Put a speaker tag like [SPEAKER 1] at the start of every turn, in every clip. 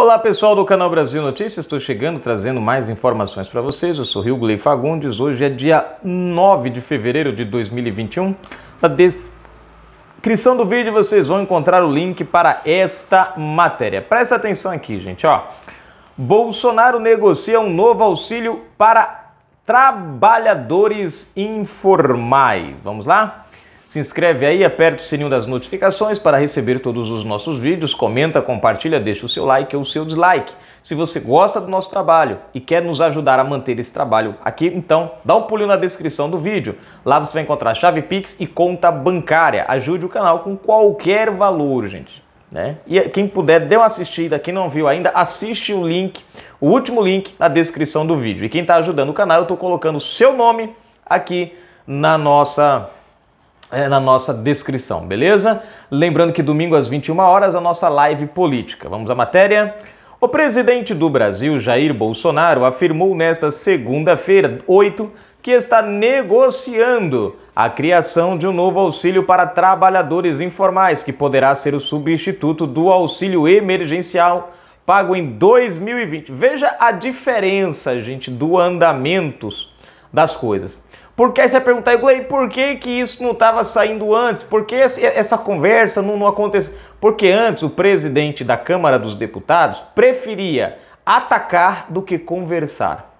[SPEAKER 1] Olá pessoal do canal Brasil Notícias, estou chegando trazendo mais informações para vocês. Eu sou Rio Fagundes, hoje é dia 9 de fevereiro de 2021. Na descrição do vídeo vocês vão encontrar o link para esta matéria. Presta atenção aqui, gente, ó. Bolsonaro negocia um novo auxílio para trabalhadores informais. Vamos lá? Se inscreve aí, aperta o sininho das notificações para receber todos os nossos vídeos, comenta, compartilha, deixa o seu like ou o seu dislike. Se você gosta do nosso trabalho e quer nos ajudar a manter esse trabalho aqui, então dá um pulinho na descrição do vídeo. Lá você vai encontrar chave Pix e conta bancária. Ajude o canal com qualquer valor, gente. Né? E é, quem puder, dê uma assistida. Quem não viu ainda, assiste o link, o último link na descrição do vídeo. E quem está ajudando o canal, eu estou colocando o seu nome aqui na nossa é, na nossa descrição, beleza? Lembrando que domingo às 21 horas a nossa live política. Vamos à matéria? O presidente do Brasil, Jair Bolsonaro, afirmou nesta segunda-feira, 8, que está negociando a criação de um novo auxílio para trabalhadores informais, que poderá ser o substituto do auxílio emergencial pago em 2020. Veja a diferença, gente, do andamento das coisas. Porque aí você vai perguntar, Glei, por que, que isso não estava saindo antes? Por que essa conversa não, não aconteceu? Porque antes o presidente da Câmara dos Deputados preferia atacar do que conversar.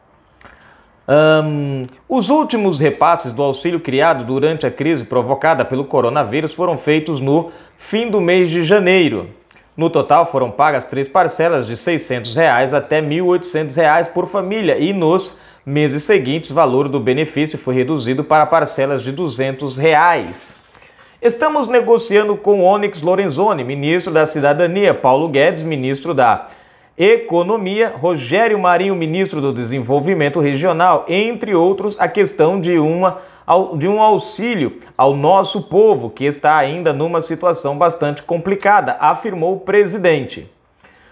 [SPEAKER 1] Um, os últimos repasses do auxílio criado durante a crise provocada pelo coronavírus foram feitos no fim do mês de janeiro. No total foram pagas três parcelas de R$ 600 reais até R$ 1.800 reais por família e nos meses seguintes, o valor do benefício foi reduzido para parcelas de R$ 200. Reais. Estamos negociando com Onyx Lorenzoni, ministro da Cidadania, Paulo Guedes, ministro da Economia, Rogério Marinho, ministro do Desenvolvimento Regional, entre outros, a questão de, uma, de um auxílio ao nosso povo, que está ainda numa situação bastante complicada, afirmou o presidente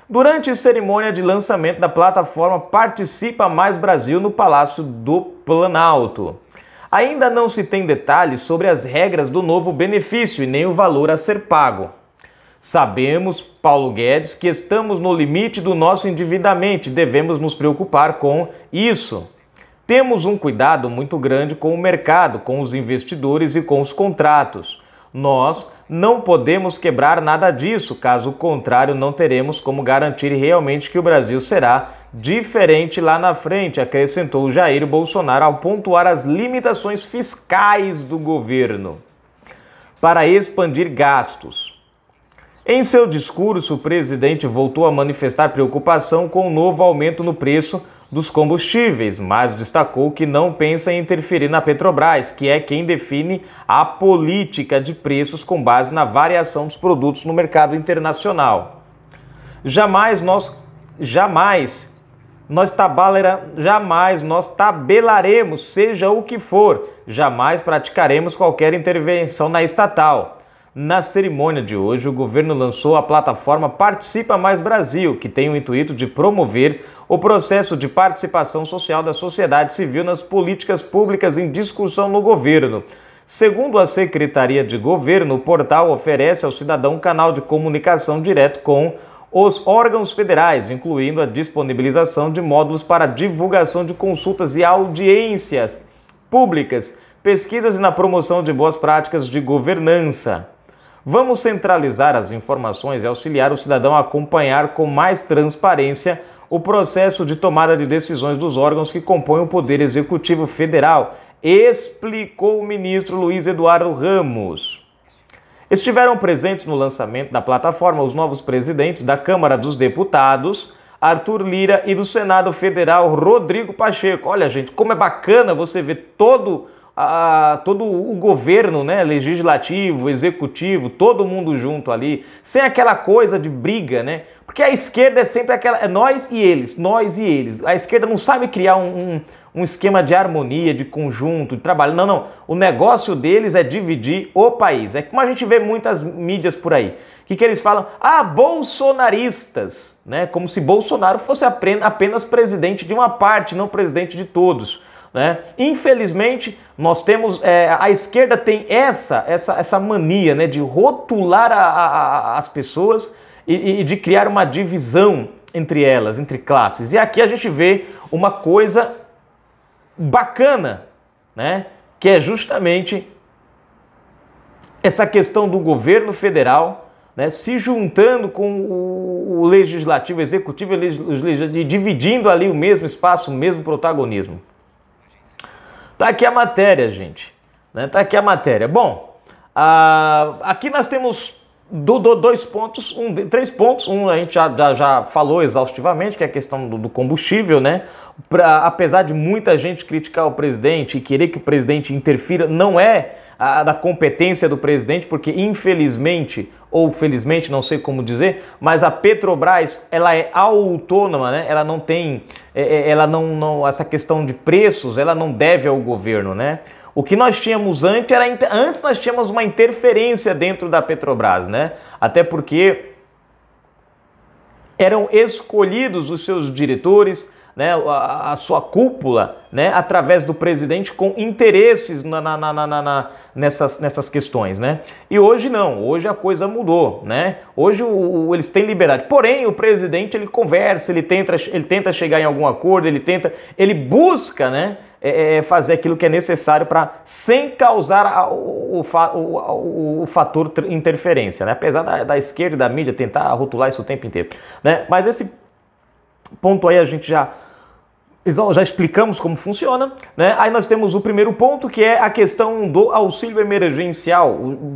[SPEAKER 1] durante cerimônia de lançamento da plataforma Participa Mais Brasil no Palácio do Planalto. Ainda não se tem detalhes sobre as regras do novo benefício e nem o valor a ser pago. Sabemos, Paulo Guedes, que estamos no limite do nosso endividamento e devemos nos preocupar com isso. Temos um cuidado muito grande com o mercado, com os investidores e com os contratos. Nós não podemos quebrar nada disso, caso contrário, não teremos como garantir realmente que o Brasil será diferente lá na frente, acrescentou Jair Bolsonaro ao pontuar as limitações fiscais do governo para expandir gastos. Em seu discurso, o presidente voltou a manifestar preocupação com o novo aumento no preço dos combustíveis, mas destacou que não pensa em interferir na Petrobras, que é quem define a política de preços com base na variação dos produtos no mercado internacional. Jamais nós jamais nós tabalera, jamais nós tabelaremos, seja o que for, jamais praticaremos qualquer intervenção na estatal. Na cerimônia de hoje, o governo lançou a plataforma Participa Mais Brasil, que tem o intuito de promover o processo de participação social da sociedade civil nas políticas públicas em discussão no governo. Segundo a Secretaria de Governo, o portal oferece ao cidadão um canal de comunicação direto com os órgãos federais, incluindo a disponibilização de módulos para divulgação de consultas e audiências públicas, pesquisas e na promoção de boas práticas de governança. Vamos centralizar as informações e auxiliar o cidadão a acompanhar com mais transparência o processo de tomada de decisões dos órgãos que compõem o Poder Executivo Federal, explicou o ministro Luiz Eduardo Ramos. Estiveram presentes no lançamento da plataforma os novos presidentes da Câmara dos Deputados, Arthur Lira, e do Senado Federal, Rodrigo Pacheco. Olha, gente, como é bacana você ver todo a, todo o governo, né, legislativo, executivo, todo mundo junto ali, sem aquela coisa de briga, né? Porque a esquerda é sempre aquela, é nós e eles, nós e eles. A esquerda não sabe criar um, um, um esquema de harmonia, de conjunto, de trabalho. Não, não. O negócio deles é dividir o país. É como a gente vê muitas mídias por aí. O que, que eles falam? Ah, bolsonaristas, né? Como se Bolsonaro fosse apenas presidente de uma parte, não presidente de todos. Né? Infelizmente, nós temos. É, a esquerda tem essa essa, essa mania né, de rotular a, a, as pessoas e, e de criar uma divisão entre elas, entre classes. E aqui a gente vê uma coisa bacana, né? que é justamente essa questão do governo federal né, se juntando com o, legislativo, executivo e dividindo ali o mesmo espaço, o mesmo protagonismo. Tá aqui a matéria, gente. Né? Tá aqui a matéria. Bom, a... Ah, aqui nós temos do, do, dois pontos, um, três pontos. Um a gente já, já, já falou exaustivamente, que é a questão do, do combustível, né? Pra, apesar de muita gente criticar o presidente e querer que o presidente interfira, não é a, da competência do presidente, porque infelizmente ou felizmente, não sei como dizer, mas a Petrobras ela é autônoma, né? Ela não tem, é, é, ela não, não essa questão de preços, ela não deve ao governo, né? O que nós tínhamos antes era antes nós tínhamos uma interferência dentro da Petrobras, né? Até porque eram escolhidos os seus diretores, né, a, a, sua cúpula, né, através do presidente com interesses na, na, na, na, nessas, nessas questões, né? E hoje não, hoje a coisa mudou, né? Hoje o, o, eles têm liberdade. Porém, o presidente ele conversa, ele tenta, ele tenta chegar em algum acordo, ele tenta, ele busca, né? É, é, é, fazer aquilo que é necessário para sem causar a, o, o, o, fator interferência, né? apesar da, da esquerda e da mídia tentar rotular isso o tempo inteiro. Né? Mas esse ponto aí a gente já já explicamos como funciona, né? Aí nós temos o primeiro ponto que é a questão do auxílio emergencial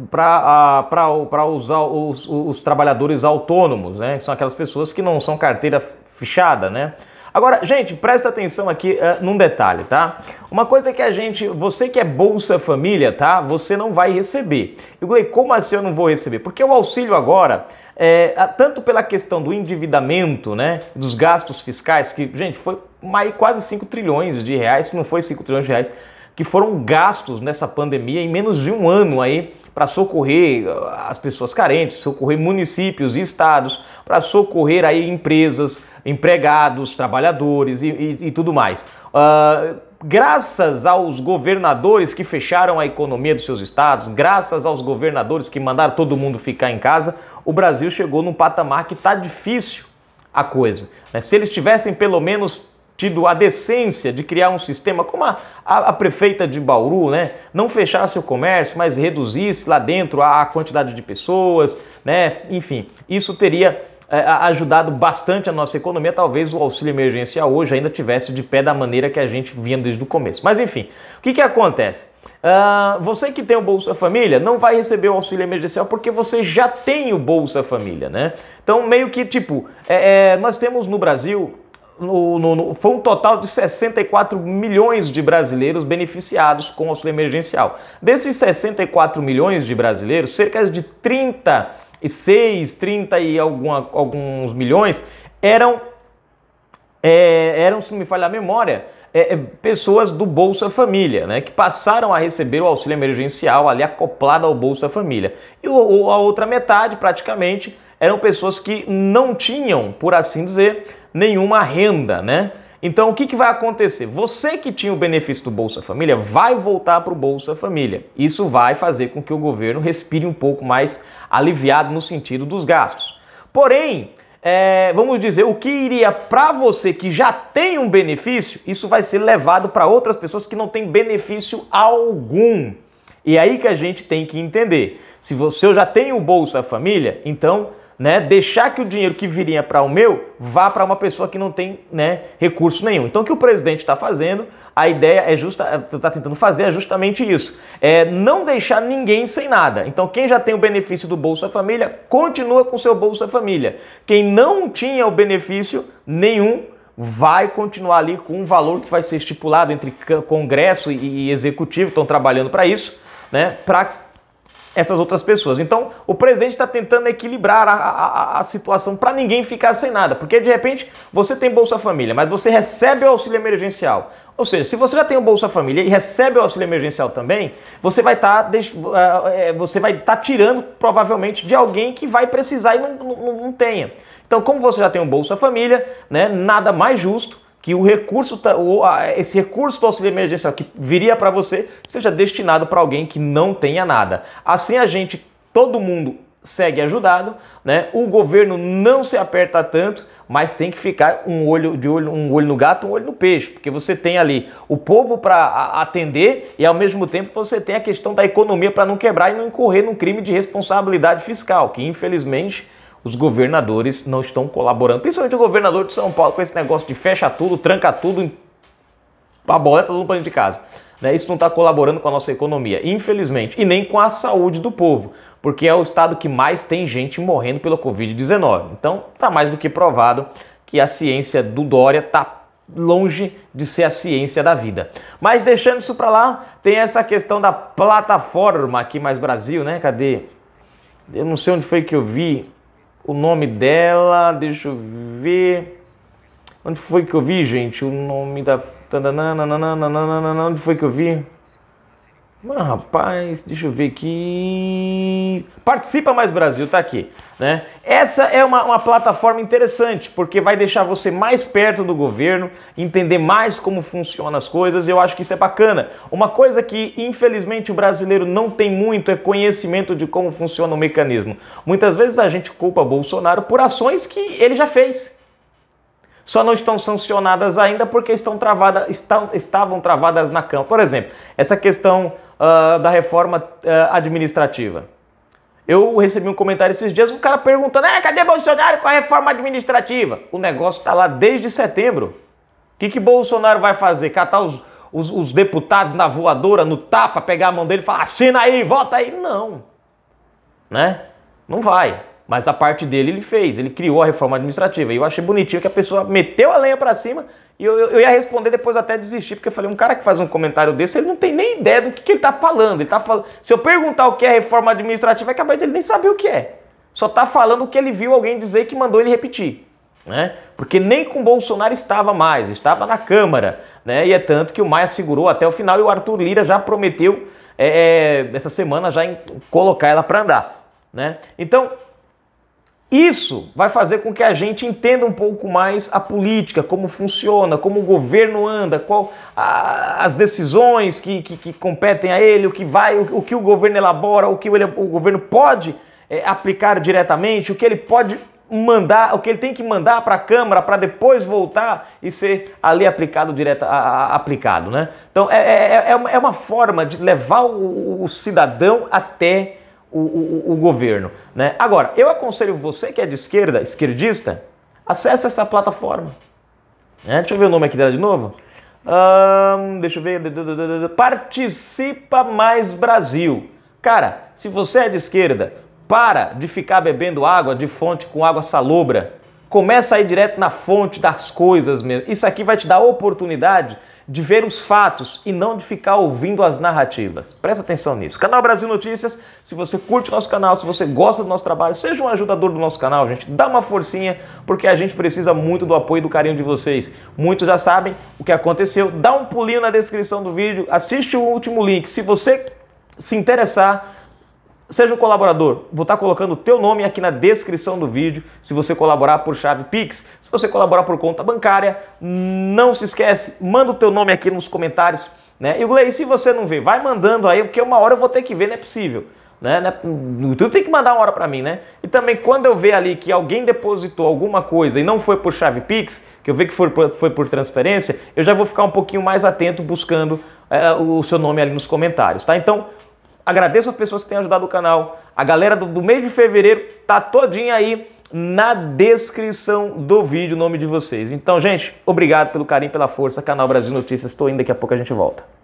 [SPEAKER 1] para usar os, os trabalhadores autônomos, né? Que são aquelas pessoas que não são carteira fechada, né? Agora, gente, presta atenção aqui uh, num detalhe, tá? Uma coisa que a gente, você que é Bolsa Família, tá? Você não vai receber. Eu falei, como assim eu não vou receber? Porque o auxílio agora, é, tanto pela questão do endividamento, né? Dos gastos fiscais, que, gente, foi mais, quase 5 trilhões de reais, se não foi 5 trilhões de reais que foram gastos nessa pandemia em menos de um ano aí para socorrer ah, as pessoas carentes, socorrer municípios e estados, para socorrer aí empresas, empregados, trabalhadores e, e, e tudo mais. Uh, graças aos governadores que fecharam a economia dos seus estados, graças aos governadores que mandaram todo mundo ficar em casa, o Brasil chegou num patamar que está difícil a coisa. Né? Se eles tivessem pelo menos tido a decência de criar um sistema como a, a, a, prefeita de Bauru, né? Não fechasse o comércio, mas reduzisse lá dentro a, a quantidade de pessoas, né? Enfim, isso teria é, ajudado bastante a nossa economia. Talvez o auxílio emergencial hoje ainda tivesse de pé da maneira que a gente vinha desde o começo. Mas enfim, o que, que acontece? Uh, você que tem o Bolsa Família não vai receber o auxílio emergencial porque você já tem o Bolsa Família, né? Então, meio que tipo, é, é, nós temos no Brasil no, no, no, foi um total de 64 milhões de brasileiros beneficiados com o auxílio emergencial. Desses 64 milhões de brasileiros, cerca de 36, 30 e alguma, alguns milhões eram, é, eram, se não me falha a memória, é, é, pessoas do Bolsa Família, né, que passaram a receber o auxílio emergencial ali acoplado ao Bolsa Família. E o, a outra metade, praticamente, eram pessoas que não tinham, por assim dizer, nenhuma renda, né? Então o que, que vai acontecer? Você que tinha o benefício do Bolsa Família vai voltar para o Bolsa Família. Isso vai fazer com que o governo respire um pouco mais aliviado no sentido dos gastos. Porém, é, vamos dizer, o que iria para você que já tem um benefício, isso vai ser levado para outras pessoas que não têm benefício algum. E é aí que a gente tem que entender. Se você já tem o Bolsa Família, então né, deixar que o dinheiro que viria para o meu vá para uma pessoa que não tem né, recurso nenhum. Então, o que o presidente está fazendo, a ideia é justa, está é, tentando fazer é justamente isso: é não deixar ninguém sem nada. Então, quem já tem o benefício do Bolsa Família continua com seu Bolsa Família. Quem não tinha o benefício nenhum vai continuar ali com um valor que vai ser estipulado entre Congresso e Executivo, estão trabalhando para isso, né? Para essas outras pessoas. Então, o presidente está tentando equilibrar a, a, a situação para ninguém ficar sem nada, porque de repente você tem Bolsa Família, mas você recebe o auxílio emergencial. Ou seja, se você já tem o Bolsa Família e recebe o auxílio emergencial também, você vai tá, estar eh, eh, você vai tá tirando provavelmente de alguém que vai precisar e não, não, não tenha. Então, como você já tem o Bolsa Família, né, nada mais justo que o recurso, tá, esse recurso do auxílio emergencial que viria para você, seja destinado para alguém que não tenha nada. Assim a gente, todo mundo segue ajudado, né? O governo não se aperta tanto, mas tem que ficar um olho de olho, um olho no gato, um olho no peixe, porque você tem ali o povo para atender e ao mesmo tempo você tem a questão da economia para não quebrar e não incorrer num crime de responsabilidade fiscal, que infelizmente os governadores não estão colaborando. Principalmente o governador de São Paulo com esse negócio de fecha tudo, tranca tudo, aboleta tudo tá para dentro de casa. Né? Isso não está colaborando com a nossa economia, infelizmente, e nem com a saúde do povo, porque é o estado que mais tem gente morrendo pela Covid-19. Então, está mais do que provado que a ciência do Dória está longe de ser a ciência da vida. Mas deixando isso para lá, tem essa questão da plataforma aqui mais Brasil, né? Cadê? Eu não sei onde foi que eu vi o nome dela, deixa eu ver. Onde foi que eu vi, gente? O nome da. Onde foi que eu vi? Mas, rapaz, deixa eu ver aqui. Participa Mais Brasil, tá aqui. Né? Essa é uma, uma plataforma interessante, porque vai deixar você mais perto do governo, entender mais como funcionam as coisas, e eu acho que isso é bacana. Uma coisa que, infelizmente, o brasileiro não tem muito é conhecimento de como funciona o mecanismo. Muitas vezes a gente culpa Bolsonaro por ações que ele já fez só não estão sancionadas ainda porque estão travadas, estão, estavam travadas na Câmara. Por exemplo, essa questão uh, da reforma uh, administrativa. Eu recebi um comentário esses dias, um cara perguntando: ah, cadê Bolsonaro com a reforma administrativa? O negócio está lá desde setembro. O que, que Bolsonaro vai fazer? Catar os, os, os deputados na voadora, no tapa, pegar a mão dele e falar: assina aí, vota aí? Não. Né? Não vai. Mas a parte dele ele fez, ele criou a reforma administrativa. E eu achei bonitinho que a pessoa meteu a lenha para cima e eu, eu, ia responder depois até desistir, porque eu falei, um cara que faz um comentário desse, ele não tem nem ideia do que, que ele tá falando. Ele tá falando. Se eu perguntar o que é reforma administrativa, é capaz dele nem saber o que é. Só tá falando o que ele viu alguém dizer que mandou ele repetir. Né? Porque nem com Bolsonaro estava mais, estava na Câmara. Né? E é tanto que o Maia segurou até o final e o Arthur Lira já prometeu nessa é, é, essa semana já em, colocar ela para andar. Né? Então, isso vai fazer com que a gente entenda um pouco mais a política, como funciona, como o governo anda, qual a, as decisões que, que, que, competem a ele, o que vai, o, o que o governo elabora, o que ele, o governo pode é, aplicar diretamente, o que ele pode mandar, o que ele tem que mandar para a Câmara para depois voltar e ser ali aplicado direto, a, a, aplicado, né? Então é, é, é, é, uma, forma de levar o, o cidadão até o, o, o governo. Né? Agora, eu aconselho você que é de esquerda, esquerdista, acesse essa plataforma. Né? Deixa eu ver o nome aqui dela de novo. deixa eu ver. Participa Mais Brasil. Cara, se você é de esquerda, para de ficar bebendo água de fonte com água salobra Começa a ir direto na fonte das coisas mesmo. Isso aqui vai te dar a oportunidade de ver os fatos e não de ficar ouvindo as narrativas. Presta atenção nisso. Canal Brasil Notícias, se você curte nosso canal, se você gosta do nosso trabalho, seja um ajudador do nosso canal, gente, dá uma forcinha, porque a gente precisa muito do apoio e do carinho de vocês. Muitos já sabem o que aconteceu. Dá um pulinho na descrição do vídeo, assiste o último link. Se você se interessar, Seja um colaborador, vou estar colocando o teu nome aqui na descrição do vídeo, se você colaborar por chave Pix, se você colaborar por conta bancária, não se esquece, manda o teu nome aqui nos comentários, né? E Glei, se você não vê, vai mandando aí, porque uma hora eu vou ter que ver, não é possível. Né? É no YouTube tem que mandar uma hora para mim, né? E também quando eu ver ali que alguém depositou alguma coisa e não foi por chave Pix, que eu ver que foi por, foi por transferência, eu já vou ficar um pouquinho mais atento buscando é, o seu nome ali nos comentários, tá? Então, Agradeço as pessoas que têm ajudado o canal. A galera do, do mês de fevereiro tá todinha aí na descrição do vídeo o nome de vocês. Então, gente, obrigado pelo carinho, pela força. Canal Brasil Notícias. Estou indo, daqui a pouco a gente volta.